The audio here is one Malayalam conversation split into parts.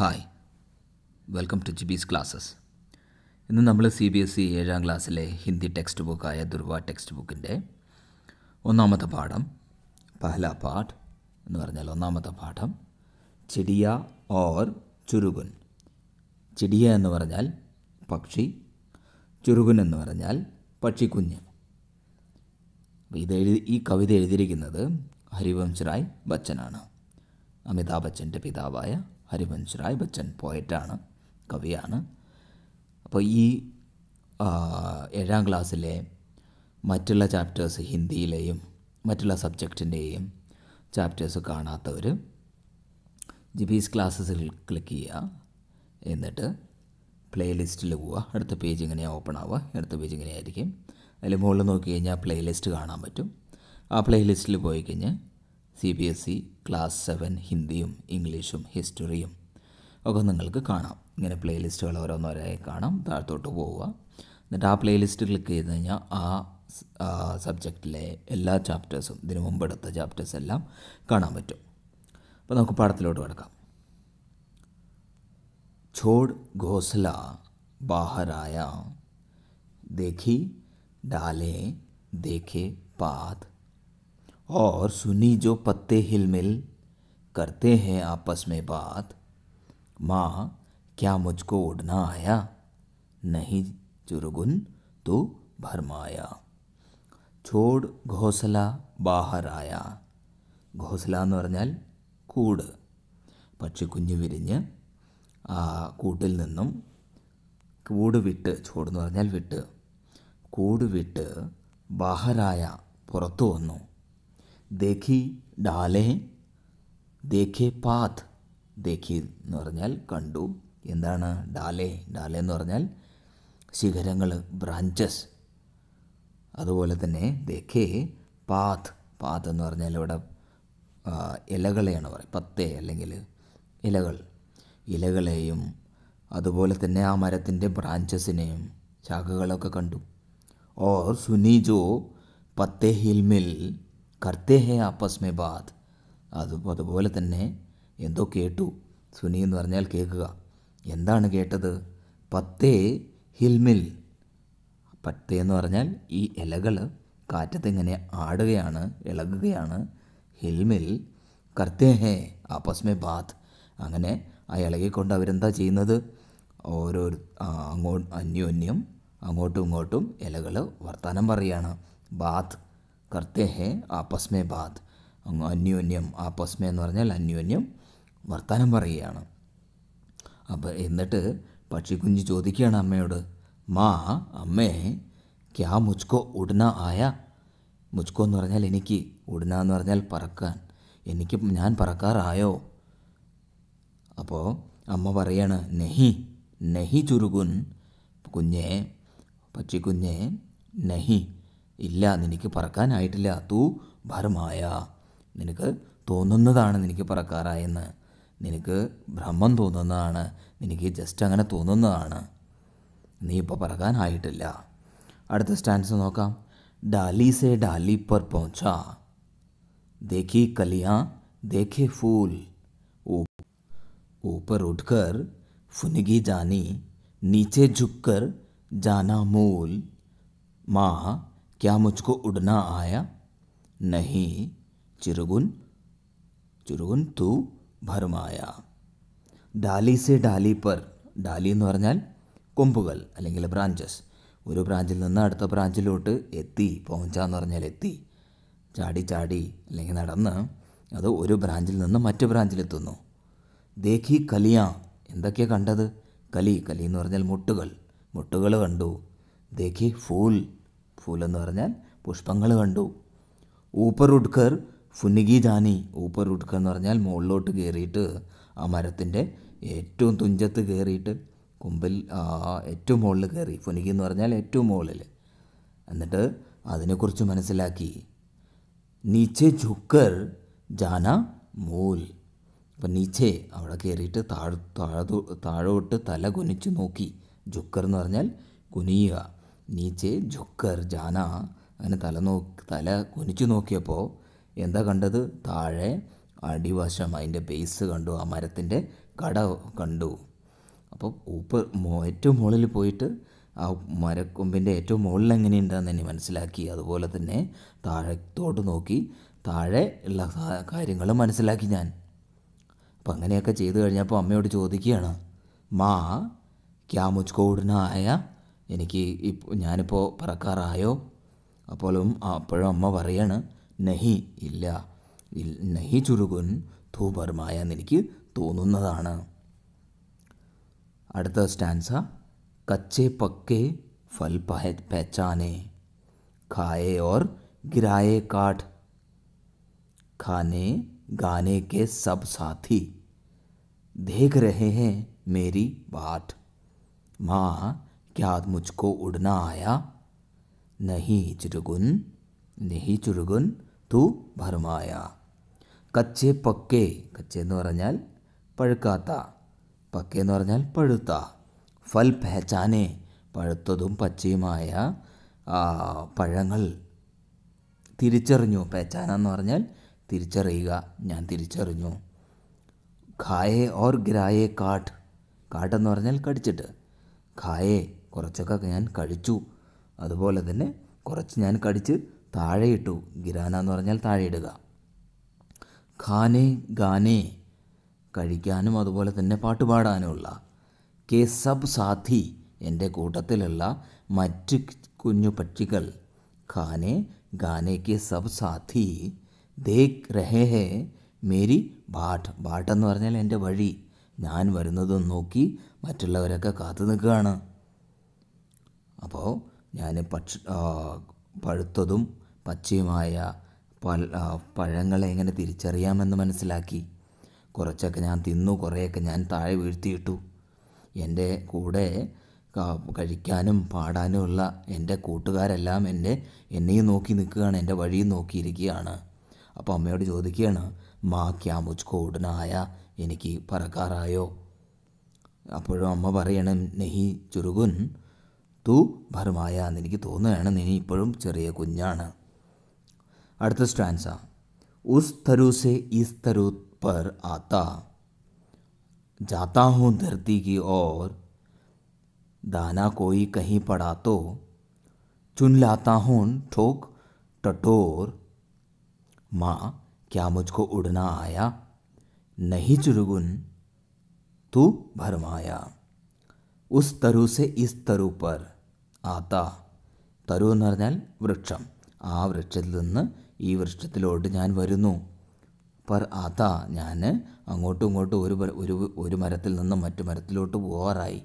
hi welcome to Jibi's classes ഇന്ന് നമ്മൾ സി ബി എസ് ഇ ഏഴാം ക്ലാസ്സിലെ ഹിന്ദി ടെക്സ്റ്റ് ബുക്കായ ദുർവ ടെക്സ്റ്റ് ബുക്കിൻ്റെ ഒന്നാമത്തെ പാഠം പഹല പാഠ് എന്ന് പറഞ്ഞാൽ ഒന്നാമത്തെ പാഠം ചെടിയ ഓർ ചുരുകുൻ ചെടിയ എന്ന് പറഞ്ഞാൽ പക്ഷി ചുരുകുൻ എന്ന് പറഞ്ഞാൽ പക്ഷിക്കുഞ്ഞ് ഇത് എഴുതി ഈ കവിത എഴുതിയിരിക്കുന്നത് ഹരിവംശ് റായ് ബച്ചനാണ് അമിതാഭ് ബച്ചൻ്റെ പിതാവായ ഹരിവൻഷ് റായ് ബച്ചൻ പോയറ്റാണ് കവിയാണ് അപ്പോൾ ഈ ഏഴാം ക്ലാസ്സിലെ മറ്റുള്ള ചാപ്റ്റേഴ്സ് ഹിന്ദിയിലെയും മറ്റുള്ള സബ്ജക്റ്റിൻ്റെയും ചാപ്റ്റേഴ്സ് കാണാത്തവർ ജിബീസ് ക്ലാസ്സസിൽ ക്ലിക്ക് ചെയ്യുക എന്നിട്ട് പ്ലേലിസ്റ്റിൽ പോവുക അടുത്ത പേജ് ഇങ്ങനെയാണ് ഓപ്പൺ ആവുക അടുത്ത പേജ് ഇങ്ങനെയായിരിക്കും അതിൽ മുകളിൽ നോക്കി കഴിഞ്ഞാൽ പ്ലേലിസ്റ്റ് കാണാൻ പറ്റും ആ പ്ലേലിസ്റ്റിൽ പോയി കഴിഞ്ഞാൽ C B S E class seven ഹിന്ദിയും ഇംഗ്ലീഷും ഹിസ്റ്ററിയും ഒക്കെ നിങ്ങൾക്ക് കാണാം ഇങ്ങനെ പ്ലേലിസ്റ്റുകൾ ഓരോന്നോരായി കാണാം താഴത്തോട്ട് പോവുക എന്നിട്ട് ആ പ്ലേലിസ്റ്റ് ക്ലിക്ക് ചെയ്ത് കഴിഞ്ഞാൽ ആ സബ്ജക്റ്റിലെ എല്ലാ ചാപ്റ്റേഴ്സും ഇതിനു മുമ്പ് എടുത്ത ചാപ്റ്റേഴ്സ് എല്ലാം കാണാൻ പറ്റും അപ്പോൾ നമുക്ക് പാഠത്തിലോട്ട് കിടക്കാം ഛോഡ് ഘോസല बाहर ദേഖി ഡാലേ ദേഖേ പാത് और सुनी जो पत्ते हिलमिल करते हैं आपस में बात माँ क्या मुझको उड़ना आया नहीं चुरगुन तो भरमाया छोड़ घोसला बाहर आया घोसला पराल കൂട് പക്ഷിക്കുഞ്ഞ് വിരിഞ്ഞ് ആ കൂട്ടിൽ कूड़ കൂട് വിട്ട് ചൂടെന്ന് പറഞ്ഞാൽ വിട്ട് കൂട് വിട്ട് ബാഹരായ देखी डालें ദേഖേ പാത് ദേഖി എന്ന് പറഞ്ഞാൽ കണ്ടു എന്താണ് ഡാലെ ഡാലെ എന്ന് പറഞ്ഞാൽ ശിഖരങ്ങൾ ബ്രാഞ്ചസ് അതുപോലെ തന്നെ ദേഖേ പാത് പാത് എന്ന് പറഞ്ഞാൽ ഇവിടെ ഇലകളെയാണ് പറയുക പത്തെ അല്ലെങ്കിൽ ഇലകൾ ഇലകളെയും അതുപോലെ തന്നെ ആ മരത്തിൻ്റെ ബ്രാഞ്ചസിനെയും ശാഖകളൊക്കെ കണ്ടു ഓർ സുനിജോ പത്തെ ഹിൽമിൽ കർത്തേ ഹേ ആപ്പസ്മേ ബാദ് അതും അതുപോലെ തന്നെ എന്തോ കേട്ടു സുനി എന്ന് പറഞ്ഞാൽ കേൾക്കുക എന്താണ് കേട്ടത് പത്തേ ഹിൽമിൽ പത്തേ എന്ന് പറഞ്ഞാൽ ഈ ഇലകൾ കാറ്റത്തെങ്ങനെ ആടുകയാണ് ഇളകുകയാണ് ഹിൽമിൽ കർത്തേ ഹേ ആപ്പസ്മേ ബാദ് അങ്ങനെ ആ ഇളകിക്കൊണ്ട് അവരെന്താ ചെയ്യുന്നത് ഓരോ അങ്ങോ അന്യോന്യം അങ്ങോട്ടും ഇങ്ങോട്ടും ഇലകൾ വർത്തമാനം പറയുകയാണ് ബാത്ത് കർത്തെ ഹേ ആപ്പസ്മേ ബാത് അന്യോന്യം ആപ്പസ്മേ എന്ന് പറഞ്ഞാൽ അന്യോന്യം വർത്തമാനം പറയുകയാണ് അപ്പോൾ എന്നിട്ട് പക്ഷിക്കുഞ്ഞ് ചോദിക്കുകയാണ് അമ്മയോട് മാ അമ്മേ ക്യാ മുജ്കോ ഉടന ആയ മുജ്കോ എന്ന് പറഞ്ഞാൽ എനിക്ക് ഉടന എന്ന് പറഞ്ഞാൽ പറക്കാൻ എനിക്ക് ഞാൻ പറക്കാറായോ അപ്പോൾ അമ്മ പറയാണ് നെഹി നെഹി ചുരുകുൻ കുഞ്ഞേ പക്ഷിക്കുഞ്ഞേ നെഹി ഇല്ല നിനക്ക് പറക്കാനായിട്ടില്ല തൂ ഭരമായ നിനക്ക് തോന്നുന്നതാണ് നിനക്ക് പറക്കാറായെന്ന് നിനക്ക് ഭ്രമം തോന്നുന്നതാണ് നിനക്ക് ജസ്റ്റ് അങ്ങനെ തോന്നുന്നതാണ് നീ ഇപ്പോൾ പറക്കാനായിട്ടില്ല അടുത്ത സ്റ്റാൻസ് നോക്കാം ഡാലി സെ ഡാലി പർ പോച്ച ദേഖി കലിയാ ദേഖി ഫൂൽ ऊपर उठकर फुनगी जानी नीचे झुककर जाना मूल क्या मुझको उड़ना आया नहीं चिरगुन चिरगुन तू भरमाया डाली से डाली पर ഡാലി എന്ന് പറഞ്ഞാൽ കൊമ്പുകൾ അല്ലെങ്കിൽ ബ്രാഞ്ചസ് ഒരു ബ്രാഞ്ചിൽ നിന്ന് അടുത്ത ബ്രാഞ്ചിലോട്ട് എത്തി പോഞ്ച എന്ന് പറഞ്ഞാൽ എത്തി ചാടി ചാടി അല്ലെങ്കിൽ നടന്ന് അത് ഒരു ബ്രാഞ്ചിൽ നിന്ന് മറ്റു ബ്രാഞ്ചിലെത്തുന്നു ദേഖി കലിയ എന്തൊക്കെയാണ് കണ്ടത് കലി കലി എന്ന് പറഞ്ഞാൽ മുട്ടുകൾ മുട്ടുകൾ കണ്ടു ദേഖി ഫൂൽ ഫൂലെന്ന് പറഞ്ഞാൽ പുഷ്പങ്ങൾ കണ്ടു ഊപ്പർ ഉഡ്കർ ഫുനികി ജാനി ഊപ്പർ ഉഡ്കർ എന്ന് പറഞ്ഞാൽ മുകളിലോട്ട് കയറിയിട്ട് ആ മരത്തിൻ്റെ ഏറ്റവും തുഞ്ചത്ത് കയറിയിട്ട് കുമ്പിൽ ഏറ്റവും മുകളിൽ കയറി ഫുനികി എന്ന് പറഞ്ഞാൽ ഏറ്റവും മുകളിൽ എന്നിട്ട് അതിനെക്കുറിച്ച് മനസ്സിലാക്കി നീച്ച ഝുക്കർ ജാന മൂൽ അപ്പം നീച്ചെ അവിടെ കയറിയിട്ട് താഴ് താഴോട്ട് തല കുനിച്ച് നോക്കി ജുക്കർ എന്ന് പറഞ്ഞാൽ കുനിയുക നീച്ചേ ജുക്കർ ജാന അങ്ങനെ തല നോക്കി തല കുനിച്ചു നോക്കിയപ്പോൾ എന്താ കണ്ടത് താഴെ അടിവശം അതിൻ്റെ ബേസ് കണ്ടു ആ മരത്തിൻ്റെ കട കണ്ടു അപ്പോൾ ഊപ്പർ ഏറ്റവും മുകളിൽ പോയിട്ട് ആ മരക്കൊമ്പിൻ്റെ ഏറ്റവും മുകളിൽ എങ്ങനെയുണ്ടെന്ന് തന്നെ മനസ്സിലാക്കി അതുപോലെ തന്നെ താഴത്തോട്ട് നോക്കി താഴെ ഉള്ള കാര്യങ്ങൾ മനസ്സിലാക്കി ഞാൻ അപ്പം അങ്ങനെയൊക്കെ ചെയ്തു കഴിഞ്ഞപ്പോൾ അമ്മയോട് ചോദിക്കുകയാണ് മാ ക്യാ മുജ്കോടിനായ यानिप पर अम्म पर नही इला नहि चुरुन धूपर तोहान अड़ स्टास कच्चे पक्के फल पहचाने खाए और गिराए काठ खाने गाने के सब साथी देख रहे हैं मेरी बाट माँ क्या मुझको उड़ना आया नहीं चुरगुन नहीं ചുരുകുൻ തു ഭർമായ കച്ചെ പക്കേ കച്ചെ എന്ന് പറഞ്ഞാൽ പഴുക്കാത്ത പക്കേ എന്ന് പറഞ്ഞാൽ പഴുത്ത ഫൽ പെഹച്ചാനെ പഴുത്തതും പച്ചയുമായ പഴങ്ങൾ തിരിച്ചറിഞ്ഞു പെഹച്ചാന എന്ന് പറഞ്ഞാൽ തിരിച്ചറിയുക ഞാൻ തിരിച്ചറിഞ്ഞു ഖായെ ഓർ ഗ്രായെ കാട്ട് കാട്ടെന്ന് പറഞ്ഞാൽ കടിച്ചിട്ട് ഖായെ കുറച്ചൊക്കെ ഞാൻ കഴിച്ചു അതുപോലെ തന്നെ കുറച്ച് ഞാൻ കടിച്ച് താഴെയിട്ടു ഗിരാന എന്ന് പറഞ്ഞാൽ താഴെയിടുക ഖാനേ ഗാനേ കഴിക്കാനും അതുപോലെ തന്നെ പാട്ട് പാടാനുമുള്ള കെ സബ് സാധി എൻ്റെ കൂട്ടത്തിലുള്ള മറ്റ് കുഞ്ഞു പക്ഷികൾ ഖാനെ ഗാനെ കെ സബ് സാധി ദേക് രഹേ ഹേ മേരി ബാട്ട് ബാട്ടെന്ന് പറഞ്ഞാൽ എൻ്റെ വഴി ഞാൻ വരുന്നതും നോക്കി മറ്റുള്ളവരൊക്കെ കാത്തു നിൽക്കുകയാണ് അപ്പോൾ ഞാൻ പക്ഷി പഴുത്തതും പച്ചയുമായ പഴങ്ങളെ എങ്ങനെ തിരിച്ചറിയാമെന്ന് മനസ്സിലാക്കി കുറച്ചൊക്കെ ഞാൻ തിന്നു കുറേയൊക്കെ ഞാൻ താഴെ വീഴ്ത്തിയിട്ടു എൻ്റെ കൂടെ കഴിക്കാനും പാടാനുമുള്ള എൻ്റെ കൂട്ടുകാരെല്ലാം എൻ്റെ എന്നെയും നോക്കി നിൽക്കുകയാണ് എൻ്റെ വഴിയും നോക്കിയിരിക്കുകയാണ് അപ്പോൾ അമ്മയോട് ചോദിക്കുകയാണ് മാ ക്യാ മുജ്കോ ഉടനായ എനിക്ക് പറക്കാറായോ അപ്പോഴും അമ്മ പറയണം നെഹി ചുരുകുൻ തു ഭർമായ എന്നെനിക്ക് തോന്നുകയാണ് നീ ഇപ്പോഴും ചെറിയ കുഞ്ഞാണ് അടുത്ത സ്റ്റാൻസ ഉസ് തരുസെ ഇസ് തരു പർ ആത്ത जाता हूँ धरती की ओर दाना कोई कहीं पड़ा तो चुन लाता हूँ ठोक टटोर माँ क्या मुझको उड़ना आया नहीं चुरगुन तू भरमाया ഉസ് തരു സെ ഇസ് തരു പർ ആത തരു എന്ന് പറഞ്ഞാൽ വൃക്ഷം ആ വൃക്ഷത്തിൽ നിന്ന് ഈ വൃക്ഷത്തിലോട്ട് ഞാൻ വരുന്നു പർ ആത ഞാൻ അങ്ങോട്ടും ഇങ്ങോട്ടും ഒരു ഒരു ഒരു മരത്തിൽ നിന്ന് മറ്റു മരത്തിലോട്ട് പോകാറായി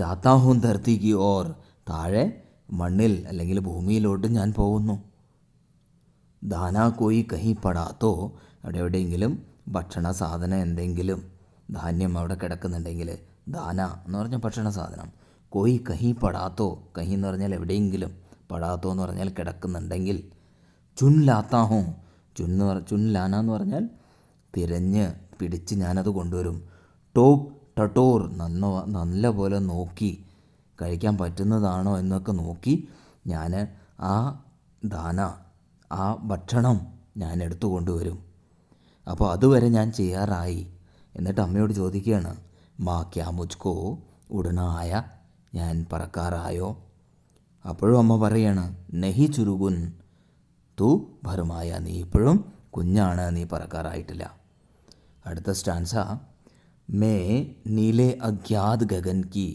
ജാത്താ ഹും ധർത്തിക്ക് ഓർ താഴെ മണ്ണിൽ അല്ലെങ്കിൽ ഭൂമിയിലോട്ട് ഞാൻ പോകുന്നു ദാന കോയി കഹി പടാത്തോ അവിടെ എവിടെയെങ്കിലും ഭക്ഷണ സാധനം എന്തെങ്കിലും ധാന്യം അവിടെ കിടക്കുന്നുണ്ടെങ്കിൽ ദാന എന്ന് പറഞ്ഞ ഭക്ഷണ സാധനം കൊയ് കഹി പടാത്തോ കഹി എന്ന് പറഞ്ഞാൽ എവിടെയെങ്കിലും പടാത്തോ എന്ന് പറഞ്ഞാൽ കിടക്കുന്നുണ്ടെങ്കിൽ ചുൻ ലാത്താഹോ ചുൻ എന്ന് ചുൻ ലാന എന്ന് പറഞ്ഞാൽ തിരഞ്ഞ് പിടിച്ച് ഞാനത് കൊണ്ടുവരും ടോപ്പ് ടട്ടോർ നന്ന നല്ല പോലെ നോക്കി കഴിക്കാൻ പറ്റുന്നതാണോ എന്നൊക്കെ നോക്കി ഞാൻ ആ ദാന ആ ഭക്ഷണം ഞാൻ എടുത്തു കൊണ്ടുവരും അപ്പോൾ അതുവരെ ഞാൻ ചെയ്യാറായി എന്നിട്ട് അമ്മയോട് ചോദിക്കുകയാണ് മാ ക്യാമുജ്കോ ഉടന ആയ ഞാൻ പറക്കാറായോ അപ്പോഴും അമ്മ പറയാണ് നെഹി ചുരുകുൻ തു ഭരുമായ നീ ഇപ്പോഴും കുഞ്ഞാണ് നീ പറക്കാറായിട്ടില്ല അടുത്ത സ്റ്റാൻസ മേ നീലെ അജ്ഞാത് ഗഗൻ കി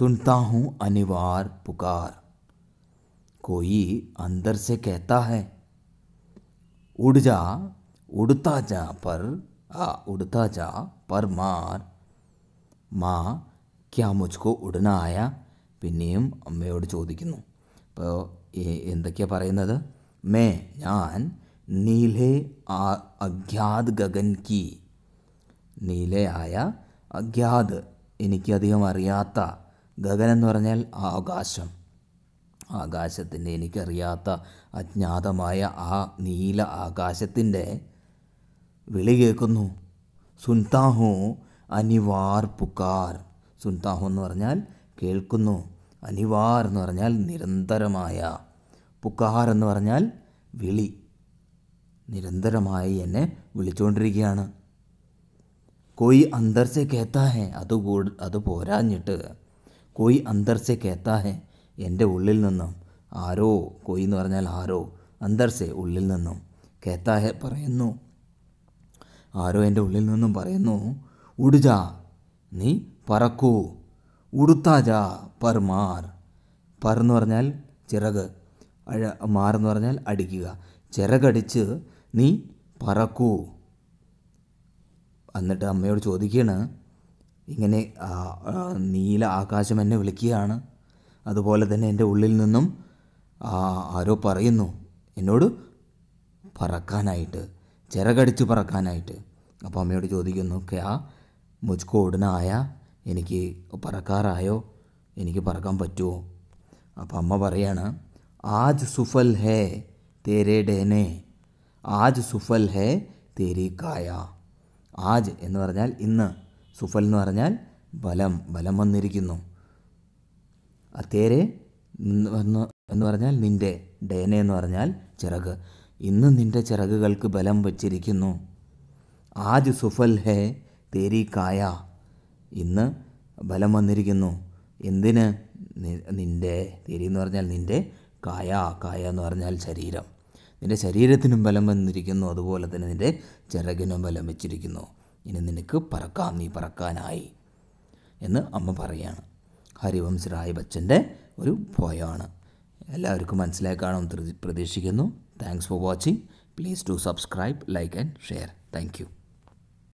സുൻതാ ഹൂ അനിവാർ പുകാർ कोई अंदर से कहता है उड़ जा उड़ता जा पर आ उड़ता जा पर मार മാ ക്യാ മുജ്കോ ഉടന ആയ പിന്നെയും അമ്മയോട് ചോദിക്കുന്നു അപ്പോൾ എന്തൊക്കെയാണ് പറയുന്നത് മേ ഞാൻ നീലേ അജ്ഞാത് ഗഗൻ കി നീലയായ അജ്ഞാത് എനിക്കധികം അറിയാത്ത ഗഗൻ എന്ന് പറഞ്ഞാൽ ആകാശം ആകാശത്തിൻ്റെ എനിക്കറിയാത്ത അജ്ഞാതമായ ആ നീല ആകാശത്തിൻ്റെ വിളി കേൾക്കുന്നു സുൻതാ അനിവാർ പുക്കാർ സുൻതാഹു എന്ന് പറഞ്ഞാൽ കേൾക്കുന്നു അനിവാർ എന്ന് പറഞ്ഞാൽ നിരന്തരമായ പുക്കാർ എന്ന് പറഞ്ഞാൽ വിളി നിരന്തരമായി എന്നെ വിളിച്ചുകൊണ്ടിരിക്കുകയാണ് കൊയ് അന്തർ സെ കേത്താ ഹേ അത് കൂട അത് പോരാഞ്ഞിട്ട് കൊയ് അന്തർ സെ കേത്താ ഹേ എൻ്റെ ഉള്ളിൽ നിന്നും ആരോ കൊയ് എന്ന് പറഞ്ഞാൽ ആരോ അന്തർ സെ ഉള്ളിൽ നിന്നും കേത്താ ഹേ പറയുന്നു ആരോ എൻ്റെ ഉള്ളിൽ നിന്നും പറയുന്നു ഉടുജാ നീ പറക്കൂ ഉടുത്താജാ പർമാർ പർ എന്ന് പറഞ്ഞാൽ ചിറക് അഴ മാറെന്ന് പറഞ്ഞാൽ അടിക്കുക ചിറകടിച്ച് നീ പറക്കൂ എന്നിട്ട് അമ്മയോട് ചോദിക്കുകയാണ് ഇങ്ങനെ നീല ആകാശം എന്നെ വിളിക്കുകയാണ് അതുപോലെ തന്നെ എൻ്റെ ഉള്ളിൽ നിന്നും ആരോ പറയുന്നു എന്നോട് പറക്കാനായിട്ട് ചിറകടിച്ച് പറക്കാനായിട്ട് അപ്പോൾ അമ്മയോട് ചോദിക്കുന്നു ക്യാ മുജ്കോ ആയ എനിക്ക് പറക്കാറായോ എനിക്ക് പറക്കാൻ പറ്റുമോ അപ്പം അമ്മ പറയാണ് ആജ് സുഫൽ ഹേ തേരെ ഡേനെ ആജ് സുഫൽ ഹേ തേരി കായ ആജ് എന്ന് പറഞ്ഞാൽ ഇന്ന് സുഫൽ എന്ന് പറഞ്ഞാൽ ബലം ബലം വന്നിരിക്കുന്നു തേരെ എന്ന് പറഞ്ഞാൽ നിൻ്റെ ഡേനെ എന്ന് പറഞ്ഞാൽ ചിറക് ഇന്ന് നിൻ്റെ ചിറകുകൾക്ക് ബലം വച്ചിരിക്കുന്നു ആജ് സുഫൽ ഹേ കായ ഇന്ന് ബലം വന്നിരിക്കുന്നു എന്തിന് നിൻ്റെ തേരി എന്ന് പറഞ്ഞാൽ നിൻ്റെ കായ കായ എന്ന് പറഞ്ഞാൽ ശരീരം നിൻ്റെ ശരീരത്തിനും ബലം വന്നിരിക്കുന്നു അതുപോലെ തന്നെ നിൻ്റെ ചിറകിനും ബലം വെച്ചിരിക്കുന്നു ഇനി നിനക്ക് പറക്കാം നീ പറക്കാനായി എന്ന് അമ്മ പറയാണ് ഹരിവംശ് റായ് ബച്ചൻ്റെ ഒരു പോയാണ് എല്ലാവർക്കും മനസ്സിലായി കാണും പ്രതീക്ഷിക്കുന്നു thanks for watching please to subscribe like and share thank